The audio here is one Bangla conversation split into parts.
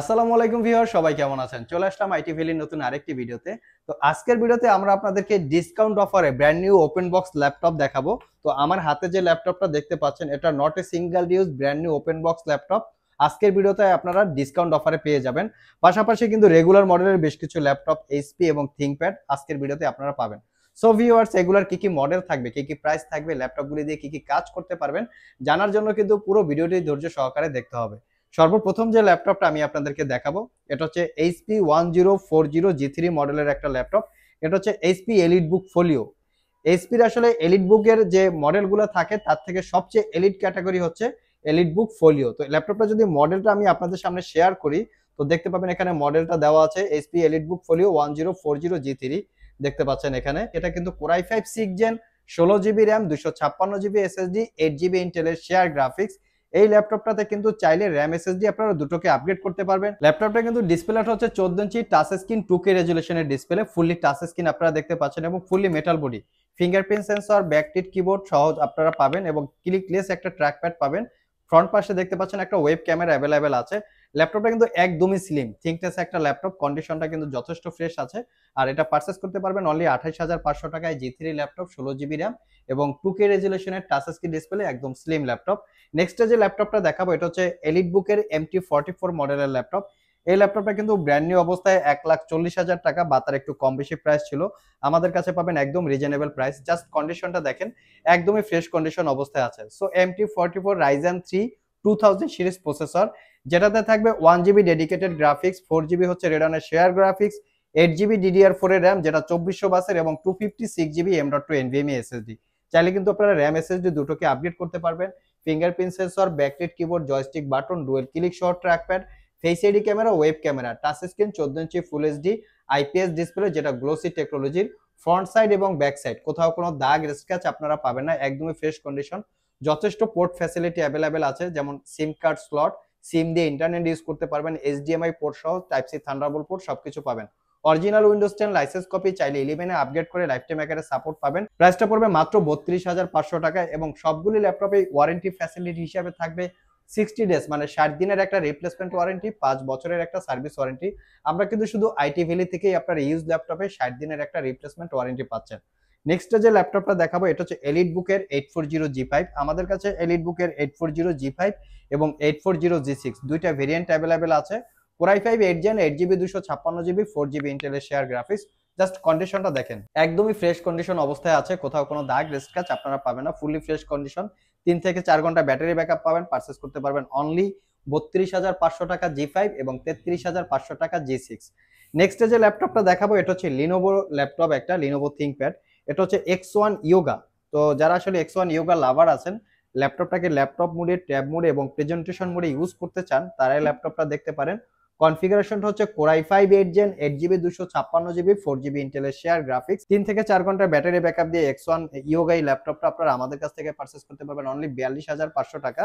আসসালামু আলাইকুম ভিউয়ার সবাই কেমন আছেন চলে আসলাম আইটি ভ্যালির নতুন আরেকটি ভিডিওতে তো আজকের ভিডিওতে আমরা আপনাদেরকে ডিসকাউন্ট অফারে brand new open box laptop দেখাবো তো আমার হাতে যে ল্যাপটপটা দেখতে পাচ্ছেন এটা not a single use brand new open box laptop আজকের ভিডিওতে আপনারা ডিসকাউন্ট অফারে পেয়ে যাবেন পাশাপাশি কিন্তু রেগুলার মডেলের বেশ কিছু ল্যাপটপ এইচপি এবং থিঙ্কপ্যাড আজকের ভিডিওতে আপনারা পাবেন সো ভিউয়ার্স এগুলার কি কি মডেল থাকবে কি কি প্রাইস থাকবে ল্যাপটপগুলি দিয়ে কি কি কাজ করতে পারবেন জানার জন্য কিন্তু পুরো ভিডিওটি ধৈর্য সহকারে দেখতে হবে সর্বপ্রথম যে ল্যাপটপটা আমি আপনাদেরকে দেখাবো এটা হচ্ছে HP one zero four zero G three মডেলের একটা ল্যাপটপ এটা হচ্ছে এইচপি এলিড বুক ফোলিও এইচপির আসলে এলিট বুকের যে মডেলগুলো থাকে তার থেকে সবচেয়ে এলিড ক্যাটাগরি হচ্ছে এলিট বুক ফোলিও তো ল্যাপটপটা যদি মডেলটা আমি আপনাদের সামনে শেয়ার করি তো দেখতে পাবেন এখানে মডেলটা দেওয়া আছে HP Elite Book Folio one zero four zero G three দেখতে পাচ্ছেন এখানে এটা কিন্তু কোরাই ফাইভ সিক্স জেন ষোলো জিবি র্যাম দুশো ছাপ্পান্ন জিবি এসএসডি এইট জিবি ইন্টেলের শেয়ার গ্রাফিক্স এই ল্যাপটপটাতে কিন্তু চাইলে র্যাম এসএসডি আপনারা দুটোকে আপগ্রেড করতে পারবেন ল্যাপটপটা কিন্তু ডিসপ্লেটা হচ্ছে চোদ্দ ইঞ্চি টাচ স্ক্রিন টু কে রেজুলেশনের ডিসপ্লে ফুললি টাচ স্ক্রিন আপনারা দেখতে পাচ্ছেন এবং fully metal body fingerprint sensor backlit keyboard সহজ আপনারা পাবেন এবং ক্লিকলেস একটা ট্র্যাকপ্যাড পাবেন ফ্রন্ট পাশে দেখতে পাচ্ছেন একটা ওয়েব ক্যামেরা অ্যাভেলেবেল আছে ল্যাপটপটা কিন্তু একদমই স্লিম থিঙ্কনেস একটা ল্যাপটপ কন্ডিশনটা কিন্তু যথেষ্ট ফ্রেশ আছে আর এটা পারচেস করতে পারবেন অনলি আঠাইশ হাজার পাঁচশো টাকায় জি থ্রি ল্যাপটপ ষোলো জিবি র্যাম এবং টু কে রেজুলেশনের টাচ স্ক্রিন ডিসপ্লে একদম স্লিম ল্যাপটপ নেক্সটে যে ল্যাপটপটা দেখাবো এটা হচ্ছে এলিট বুকের এম টি ফর্টি ফোর মডেলের ল্যাপটপ এই ল্যাপটপটা কিন্তু ব্র্যান্ড নিউ অবস্থায় এক লাখ চল্লিশ হাজার টাকা বা তার একটু কম বেশি প্রাইস ছিল আমাদের কাছে পাবেন একদম রিজনেবল প্রাইস জাস্ট কন্ডিশনটা দেখেন একদমই ফ্রেশ কন্ডিশন অবস্থায় আছে so M T forty four Ryzen three two thousand series processor যেটাতে থাকবে one GB dedicated graphics four GB হচ্ছে রেডনের share graphics eight GB DDR four এর র্যাম যেটা চব্বিশশো বাসের এবং two fifty six GB M dot two NVMe SSD চাইলে কিন্তু আপনারা র্যাম এসএসডি দুটোকে আপডেট করতে পারবেন fingerprint sensor backlit keyboard joystick button dual click short trackpad face ID camera web camera touch screen চোদ্দ ইঞ্চি ফুল এইচডি আইপিএস ডিসপ্লে যেটা গ্লোসি টেকনোলজির ফ্রন্ট সাইড এবং ব্যাক সাইড কোথাও কোনো দাগ স্ক্র্যাচ আপনারা পাবেন না একদমই ফ্রেশ কন্ডিশন যথেষ্ট পোর্ট ফ্যাসিলিটি অ্যাভেলেবেল আছে যেমন সিম কার্ড স্লট সিম দিয়ে ইন্টারনেট ইউজ করতে পারবেন ডিএমআই পোর্ট সহ টাইপ সি থান্ডারবোল্ট পোর্ট সবকিছু পাবেন original Windows ten licence copy চাইলে ইলেভেনে আপগ্রেড করে লাইফ টাইম একারে সাপোর্ট পাবেন প্রাইসটা পড়বে মাত্র বত্রিশ হাজার পাঁচশো টাকা এবং সবগুলি ল্যাপটপে ওয়ারেন্টি ফ্যাসিলিটি হিসাবে থাকবে সিক্সটি ডেজ মানে ষাট দিনের একটা রিপ্লেসমেন্ট ওয়ারেন্টি পাঁচ বছরের একটা সার্ভিস ওয়ারেন্টি আমরা কিন্তু শুধু আইটি ভ্যালি থেকেই আপনার ইউজ ল্যাপটপে ষাট দিনের একটা রিপ্লেসমেন্ট ওয়ারেন্টি পাচ্ছেন নেক্সট যে ল্যাপটপটা দেখাবো এটা হচ্ছে এলিট বুকের eight four zero G five আমাদের কাছে এলিট বুকের eight four zero G five এবং eight four zero G six দুইটা ভেরিয়েন্ট অ্যাভেলেবেল আছে core i five eight gen eight GB দুশো ছাপ্পান্ন জিবি ফোর জিবি ইন্টেলের শেয়ার গ্রাফিক্স জাস্ট কন্ডিশনটা দেখেন একদমই ফ্রেশ কন্ডিশন অবস্থায় আছে কোথাও কোনো দাগ রেস্ট কাজ আপনারা পাবেন না ফুললি ফ্রেশ কন্ডিশন তিন থেকে চার ঘন্টা ব্যাটারি ব্যাক পাবেন পারচেস করতে পারবেন অনলি বত্রিশ হাজার পাঁচশো টাকা জি ফাইভ এবং তেত্রিশ হাজার পাঁচশো টাকা জি সিক্স নেক্সট যে ল্যাপটপটা দেখাবো এটা হচ্ছে লিনোভো ল্যাপটপ একটা লিনোভো থিঙ্কপ্যাড এটা হচ্ছে এক্স ওয়ান ইয়োগা তো যারা আসলে এক্স ওয়ান ইয়োগা লাভার আছেন ল্যাপটপটাকে ল্যাপটপ মোডে ট্যাব মোডে এবং প্রেজেন্টেশন মোডে ইউজ করতে চান তারাই ল্যাপটপটা দেখতে পারেন কনফিগারেশনটা হচ্ছে core i five eight gen eight GB দুশো ছাপ্পান্ন জিবি ফোর জিবি ইন্টেলের শেয়ার গ্রাফিক্স তিন থেকে চার ঘন্টা ব্যাটারি ব্যাকআপ দিয়ে এক্স ওয়ান ইয়োগা এই ল্যাপটপটা আপনারা আমাদের কাছ থেকে পারচেস করতে পারবেন অনলি বিয়াল্লিশ হাজার পাঁচশো টাকা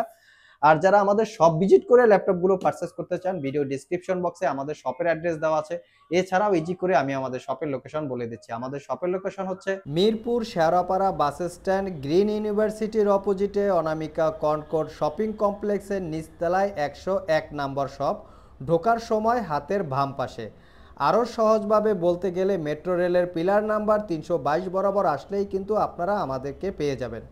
আর যারা আমাদের সব ভিজিট করে ল্যাপটপগুলো পারচেস করতে চান ভিডিও ডিসক্রিপশন বক্সে আমাদের শপের অ্যাড্রেস দেওয়া আছে এছাড়াও ইজি করে আমি আমাদের শপের লোকেশন বলে দিচ্ছি আমাদের শপের লোকেশন হচ্ছে Mirpur Shewrapara bus stand Green ইউনিভার্সিটির অপোজিটে অনামিকা কনকোর্ট শপিং কমপ্লেক্সের নিচতলায় একশো এক নম্বর শপ ঢোকার সময় হাতের বাম পাশে আরও সহজভাবে বলতে গেলে মেট্রো রেলের পিলার নাম্বার তিনশো বরাবর আসলেই কিন্তু আপনারা আমাদেরকে পেয়ে যাবেন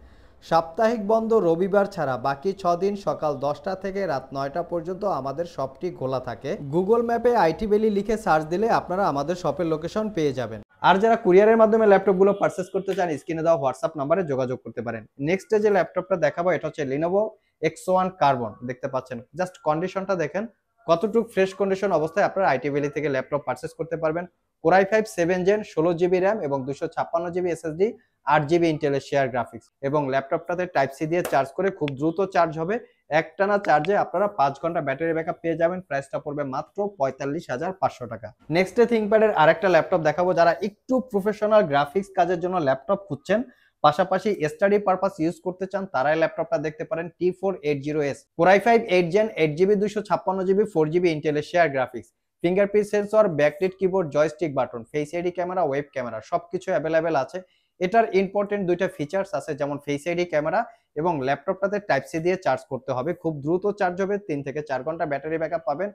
সাপ্তাহিক বন্ধ রবিবার ছাড়া বাকি ছ দিন সকাল দশটা থেকে রাত নয়টা পর্যন্ত আমাদের শপটি খোলা থাকে গুগল ম্যাপে আইটি ভ্যালি লিখে সার্চ দিলে আপনারা আমাদের শপের লোকেশন পেয়ে যাবেন আর যারা কুরিয়ারের মাধ্যমে ল্যাপটপগুলো পারচেস করতে চান স্ক্রিনে দেওয়া হোয়াটসঅ্যাপ নাম্বারে যোগাযোগ করতে পারেন নেক্সটে যে ল্যাপটপটা দেখাবো এটা হচ্ছে লিনোভো এক্স ওয়ান কার্বন দেখতে পাচ্ছেন জাস্ট কন্ডিশনটা দেখেন কতটুকু ফ্রেশ কন্ডিশন অবস্থায় আপনারা আইটি ভ্যালি থেকে ল্যাপটপ পারচেস করতে পারবেন কোরাই ফাইভ সেভেন জেন ষোলো জিবি র্যাম এবং দুশো ছাপ্পান্ন জিবি এসএসডি আট জিবি ইন্টেলের শেয়ার গ্রাফিক্স এবং ল্যাপটপটাতে টাইপ সি দিয়ে চার্জ করে খুব দ্রুত চার্জ হবে একটানা চার্জে আপনারা পাঁচ ঘন্টা ব্যাটারি আপ পেয়ে যাবেন প্রাইসটা পড়বে মাত্র পঁয়তাল্লিশ হাজার পাঁচশো টাকা নেক্সট ডে থিঙ্কপ্যাডের আরেকটা ল্যাপটপ দেখাবো যারা একটু প্রফেশনাল গ্রাফিক্স কাজের জন্য ল্যাপটপ খুঁজছেন পাশাপাশি স্টাডি পারপাস ইউজ করতে চান তারাই ল্যাপটপটা দেখতে পারেন T four eight zero S core i five eight gen eight GB দুশো ছাপ্পান্ন জিবি ফোর জিবি ইন্টেলের share graphics fingerprint sensor backlit keyboard joystick button face ID camera web camera সবকিছু অ্যাভেলেবেল আছে এটার ইম্পর্টেন্ট দুইটা ফিচার্স আছে যেমন ফেস আইডি ক্যামেরা এবং ল্যাপটপটাতে টাইপ সি দিয়ে চার্জ করতে হবে খুব দ্রুত চার্জ হবে তিন থেকে চার ঘন্টা ব্যাটারি ব্যাকআপ পাবেন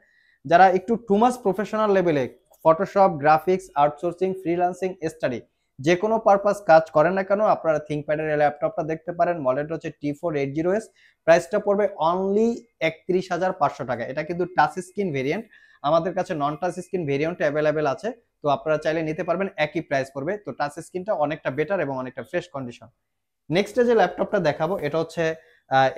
যারা একটু টুমাস প্রফেশনাল লেভেলে Photoshop graphics outsourcing freelancing study যে কোনো পারপাস কাজ করেন না কেন আপনারা থিঙ্ক এই ল্যাপটপটা দেখতে পারেন মডেলটা হচ্ছে T four eight zero S প্রাইসটা পড়বে অনলি একত্রিশ হাজার পাঁচশো টাকা এটা কিন্তু টাচ স্ক্রিন ভেরিয়েন্ট আমাদের কাছে non touch screen variant available আছে তো আপনারা চাইলে নিতে পারবেন একই প্রাইস পড়বে তো টাচ স্ক্রিনটা অনেকটা বেটার এবং অনেকটা ফ্রেশ কন্ডিশন নেক্সটে যে ল্যাপটপটা দেখাবো এটা হচ্ছে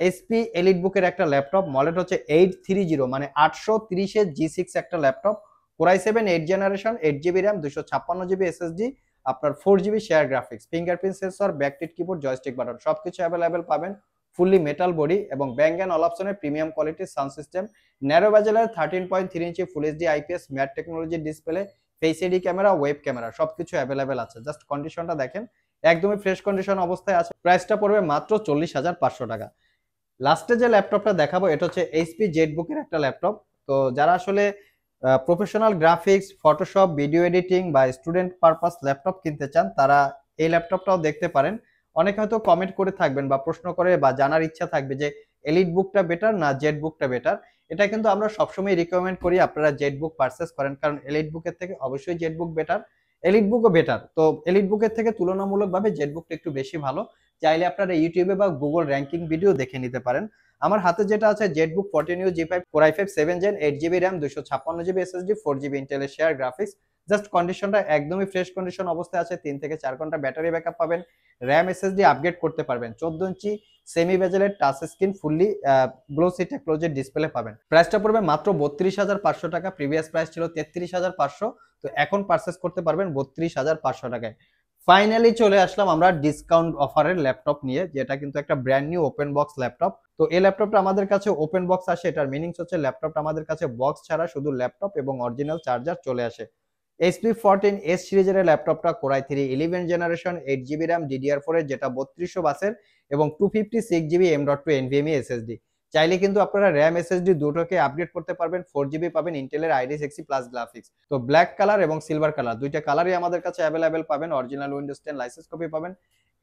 এসপি এলিট বুকের একটা ল্যাপটপ মলেট হচ্ছে এইট থ্রি জিরো মানে আটশো তিরিশের জি সিক্স একটা laptop core i seven eight generation eight GB RAM দুশো ছাপ্পান্ন জিবি এসএসডি আপনার four GB share graphics fingerprint sensor backlit keyboard joystick button সবকিছু অ্যাভেলেবেল পাবেন ফুললি মেটাল বডি এবং ব্যাঙ্গ অ্যান্ড অল অপশনের প্রিমিয়াম কোয়ালিটির সাউন্ড সিস্টেম ন্যারো বাজেলের thirteen point three inch full HD IPS matte টেকনোলজির display face HD camera web camera সবকিছু অ্যাভেলেবেল আছে জাস্ট কন্ডিশনটা দেখেন একদমই ফ্রেশ কন্ডিশন অবস্থায় আছে প্রাইসটা পড়বে মাত্র চল্লিশ হাজার পাঁচশো টাকা লাস্টে যে ল্যাপটপটা দেখাবো এটা হচ্ছে এইচপি বুকের একটা ল্যাপটপ তো যারা আসলে professional graphics Photoshop video editing বা স্টুডেন্ট পারপাস ল্যাপটপ কিনতে চান তারা এই ল্যাপটপটাও দেখতে পারেন অনেকে হয়তো কমেন্ট করে থাকবেন বা প্রশ্ন করে বা জানার ইচ্ছা থাকবে যে এলিট বুকটা বেটার না জেড বুকটা বেটার এটা কিন্তু আমরা সবসময় রিকমেন্ড করি আপনারা জেড বুক পারচেস করেন কারণ এলিট বুকের থেকে অবশ্যই জেড বুক বেটার এলিট বুকও বেটার তো এলিট বুকের থেকে তুলনামূলকভাবে জেড বুকটা একটু বেশি ভালো চাইলে আপনারা ইউটিউবে বা গুগল র্যাঙ্কিং ভিডিও দেখে নিতে পারেন আমার হাতে যেটা আছে Z book fourteen U G five four I five seven gen eight GB RAM দুশো ছাপ্পান্ন জিবি এসএসডি ফোর জিবি ইন্টেলের শেয়ার গ্রাফিক্স জাস্ট কন্ডিশনটা একদমই ফ্রেশ কন্ডিশন অবস্থায় আছে তিন থেকে চার ঘন্টা ব্যাটারি ব্যাকআপ পাবেন র্যাম এসএসডি আপগ্রেড করতে পারবেন চোদ্দ ইঞ্চি সেমি বেজেলের টাচ স্ক্রিন ফুললি গ্লোসি টেকনোলজির ডিসপ্লে পাবেন প্রাইসটা পড়বে মাত্র বত্রিশ হাজার পাঁচশো টাকা প্রিভিয়াস প্রাইস ছিল তেত্রিশ হাজার পাঁচশো তো এখন পারচেস করতে পারবেন বত্রিশ হাজার পাঁচশো টাকায় ফাইনালি চলে আসলাম আমরা ডিসকাউন্ট অফারের ল্যাপটপ নিয়ে যেটা কিন্তু একটা brand new open box laptop তো এই ল্যাপটপটা আমাদের কাছে ওপেন বক্স আসে এটার মিনিংস হচ্ছে ল্যাপটপটা আমাদের কাছে বক্স ছাড়া শুধু ল্যাপটপ এবং অরিজিনাল চার্জার চলে আসে এসপি ফোরটিন এস সিরিজের ল্যাপটপটা core i three eleven generation eight GB RAM DDR ফোরের যেটা বত্রিশশো বাসের এবং two fifty six GB M dot two NVMe SSD চাইলে কিন্তু আপনারা র্যাম এসএসডি দুটোকে আপডেট করতে পারবেন ফোর জিবি পাবেন ইন্টেলের আইডি সিক্সি প্লাস গ্রাফিক্স তো ব্ল্যাক কালার এবং সিলভার কালার দুইটা কালারই আমাদের কাছে অ্যাভেলেবেল পাবেন original Windows ten licence copy পাবেন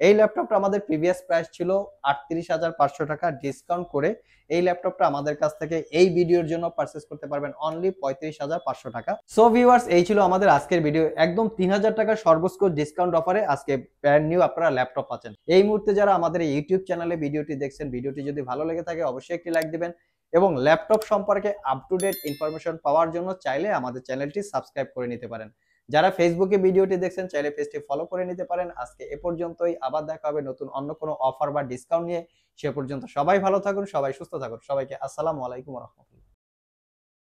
এই ল্যাপটপটা আমাদের প্রিভিয়াস প্রাইস ছিল আটত্রিশ হাজার পাঁচশো টাকা ডিসকাউন্ট করে এই ল্যাপটপটা আমাদের কাছ থেকে এই ভিডিওর জন্য পারচেস করতে পারবেন অনলি পঁয়ত্রিশ হাজার পাঁচশো টাকা সো ভিউয়ার্স এই ছিল আমাদের আজকের ভিডিও একদম তিন হাজার টাকার সর্বোচ্চ ডিসকাউন্ট অফারে আজকে ব্র্যান্ড নিউ আপনারা ল্যাপটপ পাচ্ছেন এই মুহূর্তে যারা আমাদের ইউটিউব চ্যানেলে ভিডিওটি দেখছেন ভিডিওটি যদি ভালো লেগে থাকে অবশ্যই একটি লাইক দেবেন এবং ল্যাপটপ সম্পর্কে আপ টু ডেট ইনফরমেশন পাওয়ার জন্য চাইলে আমাদের চ্যানেলটি সাবস্ক্রাইব করে নিতে পারেন যারা ফেসবুকে ভিডিওটি দেখছেন চাইলে পেজটি ফলো করে নিতে পারেন আজকে এ পর্যন্তই আবার দেখা হবে নতুন অন্য কোনো অফার বা ডিসকাউন্ট নিয়ে সে পর্যন্ত সবাই ভালো থাকুন সবাই সুস্থ থাকুন সবাইকে আসসালামু আলাইকুম রহমতুল